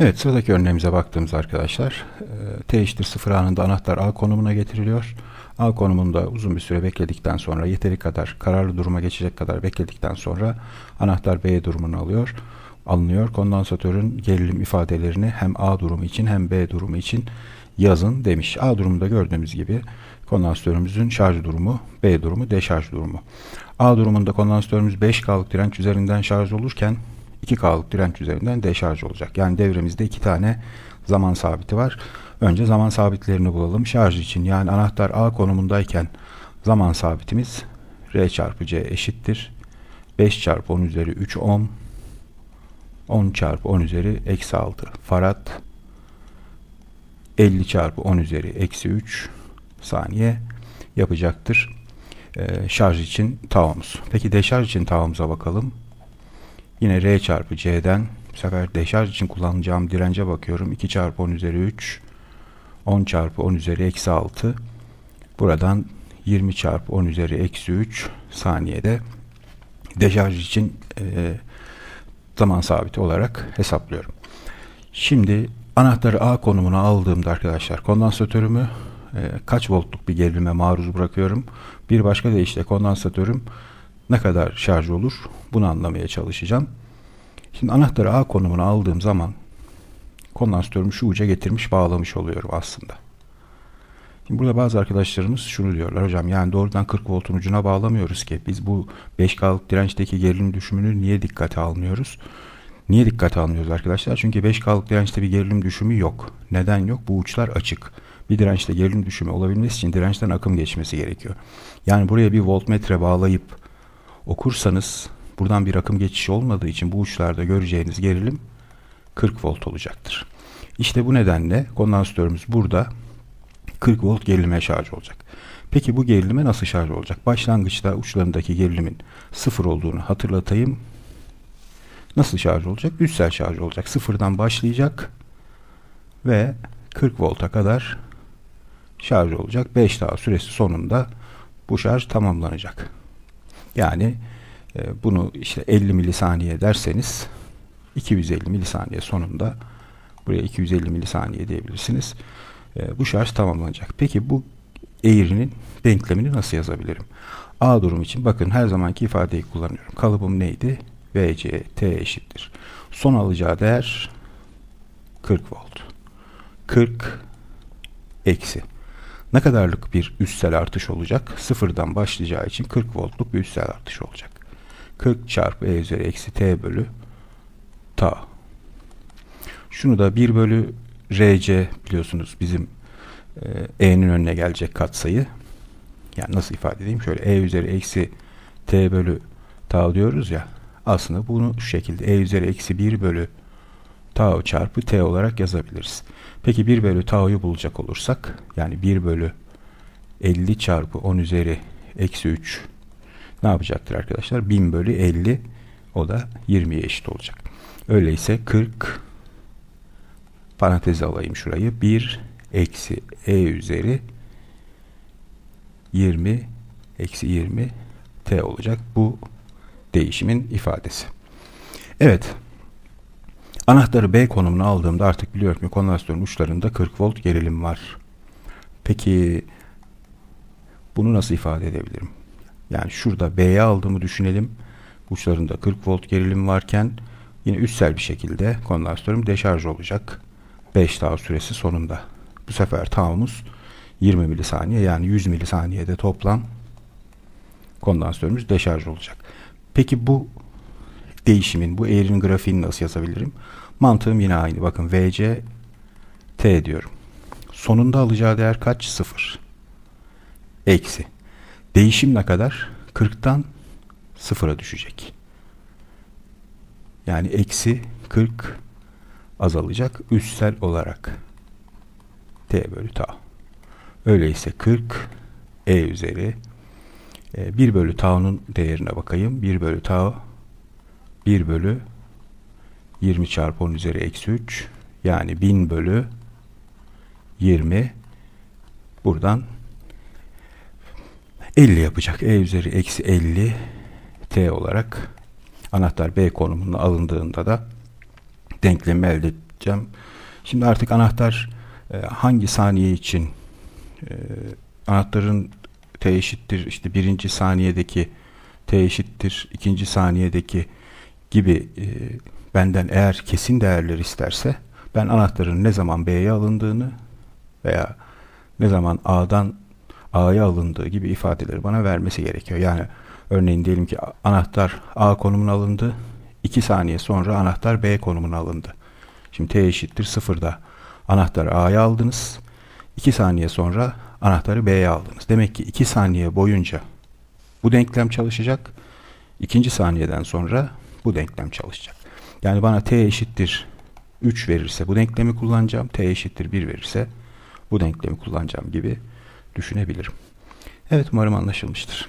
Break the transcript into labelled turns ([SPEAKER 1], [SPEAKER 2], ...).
[SPEAKER 1] Evet sıradaki örneğimize baktığımız arkadaşlar e, T eşittir 0 anında anahtar A konumuna getiriliyor. A konumunda uzun bir süre bekledikten sonra yeteri kadar kararlı duruma geçecek kadar bekledikten sonra anahtar B durumunu alıyor. Alınıyor. Kondansatörün gerilim ifadelerini hem A durumu için hem B durumu için yazın demiş. A durumunda gördüğümüz gibi kondansatörümüzün şarj durumu, B durumu, deşarj durumu. A durumunda kondansatörümüz 5K'lık direnç üzerinden şarj olurken 2 K'lık direnç üzerinden deşarj olacak. Yani devremizde iki tane zaman sabiti var. Önce zaman sabitlerini bulalım. Şarj için yani anahtar A konumundayken zaman sabitimiz R çarpı C eşittir. 5 çarpı 10 üzeri 3 ohm 10 çarpı 10 üzeri eksi 6 farad 50 çarpı 10 üzeri eksi 3 saniye yapacaktır. Ee, şarj için tavamız. Peki deşarj için tavamıza bakalım. Yine R çarpı C'den bu sefer deşarj için kullanacağım dirence bakıyorum. 2 çarpı 10 üzeri 3 10 çarpı 10 üzeri eksi 6 buradan 20 çarpı 10 üzeri eksi 3 saniyede deşarj için e, zaman sabiti olarak hesaplıyorum. Şimdi anahtarı A konumuna aldığımda arkadaşlar kondansatörümü e, kaç voltluk bir gerilime maruz bırakıyorum. Bir başka deyişle kondansatörüm ne kadar şarj olur bunu anlamaya çalışacağım. Şimdi anahtarı A konumuna aldığım zaman kondansatörümü şu uca getirmiş bağlamış oluyorum aslında. Şimdi burada bazı arkadaşlarımız şunu diyorlar hocam yani doğrudan 40 voltun ucuna bağlamıyoruz ki biz bu 5K'lık dirençteki gerilim düşümünü niye dikkate almıyoruz? Niye dikkate almıyoruz arkadaşlar? Çünkü 5K'lık dirençte bir gerilim düşümü yok. Neden yok? Bu uçlar açık. Bir dirençte gerilim düşümü olabilmesi için dirençten akım geçmesi gerekiyor. Yani buraya bir voltmetre bağlayıp okursanız buradan bir akım geçişi olmadığı için bu uçlarda göreceğiniz gerilim 40 volt olacaktır. İşte bu nedenle kondansatörümüz burada 40 volt gerilime şarj olacak. Peki bu gerilime nasıl şarj olacak? Başlangıçta uçlarındaki gerilimin sıfır olduğunu hatırlatayım. Nasıl şarj olacak? Güçsel şarj olacak. Sıfırdan başlayacak ve 40 volta kadar şarj olacak. 5 daha süresi sonunda bu şarj tamamlanacak. Yani e, bunu işte 50 milisaniye derseniz 250 milisaniye sonunda buraya 250 milisaniye diyebilirsiniz. E, bu şarj tamamlanacak. Peki bu eğrinin denklemini nasıl yazabilirim? A durum için bakın her zamanki ifadeyi kullanıyorum. Kalıbım neydi? VC T eşittir. Son alacağı değer 40 volt. 40 eksi ne kadarlık bir üstsel artış olacak? Sıfırdan başlayacağı için 40 voltluk bir üstsel artış olacak. 40 çarpı E üzeri eksi T bölü ta. Şunu da 1 bölü RC biliyorsunuz bizim e, E'nin önüne gelecek katsayı. Yani nasıl ifade edeyim? Şöyle E üzeri eksi T bölü ta diyoruz ya. Aslında bunu şu şekilde E üzeri eksi 1 bölü tau çarpı t olarak yazabiliriz. Peki 1 bölü tau'yu bulacak olursak yani 1 bölü 50 çarpı 10 üzeri eksi 3 ne yapacaktır arkadaşlar? 1000 bölü 50 o da 20'ye eşit olacak. Öyleyse 40 paranteze alayım şurayı 1 eksi e üzeri 20 eksi 20 t olacak. Bu değişimin ifadesi. Evet Anahtarı B konumuna aldığımda artık biliyorum ki kondansatörün uçlarında 40 volt gerilim var. Peki bunu nasıl ifade edebilirim? Yani şurada B'ye aldığımı düşünelim. Uçlarında 40 volt gerilim varken yine üstsel bir şekilde kondansatörüm deşarj olacak. 5 daha süresi sonunda. Bu sefer taumuz 20 milisaniye yani 100 milisaniyede toplam kondansatörümüz deşarj olacak. Peki bu değişimin, bu eğrinin grafiğini nasıl yazabilirim? Mantığım yine aynı. Bakın VC T diyorum. Sonunda alacağı değer kaç? 0. Eksi. Değişim ne kadar? 40'tan 0'a düşecek. Yani eksi 40 azalacak üstsel olarak. T bölü tau. Öyleyse 40 E üzeri 1 e, bölü tau'nun değerine bakayım. 1 bölü tau 1 bölü 20 çarpı 10 üzeri eksi 3 yani 1000 bölü 20 buradan 50 yapacak. E üzeri eksi 50 T olarak anahtar B konumuna alındığında da denklemi elde edeceğim. Şimdi artık anahtar e, hangi saniye için e, anahtarın T eşittir işte birinci saniyedeki T eşittir ikinci saniyedeki gibi e, benden eğer kesin değerler isterse ben anahtarın ne zaman B'ye alındığını veya ne zaman A'dan A'ya alındığı gibi ifadeleri bana vermesi gerekiyor. Yani örneğin diyelim ki anahtar A konumuna alındı. 2 saniye sonra anahtar B konumuna alındı. Şimdi T eşittir sıfırda anahtarı A'ya aldınız. 2 saniye sonra anahtarı B'ye aldınız. Demek ki 2 saniye boyunca bu denklem çalışacak. İkinci saniyeden sonra bu denklem çalışacak. Yani bana t eşittir 3 verirse bu denklemi kullanacağım. t eşittir 1 verirse bu denklemi kullanacağım gibi düşünebilirim. Evet umarım anlaşılmıştır.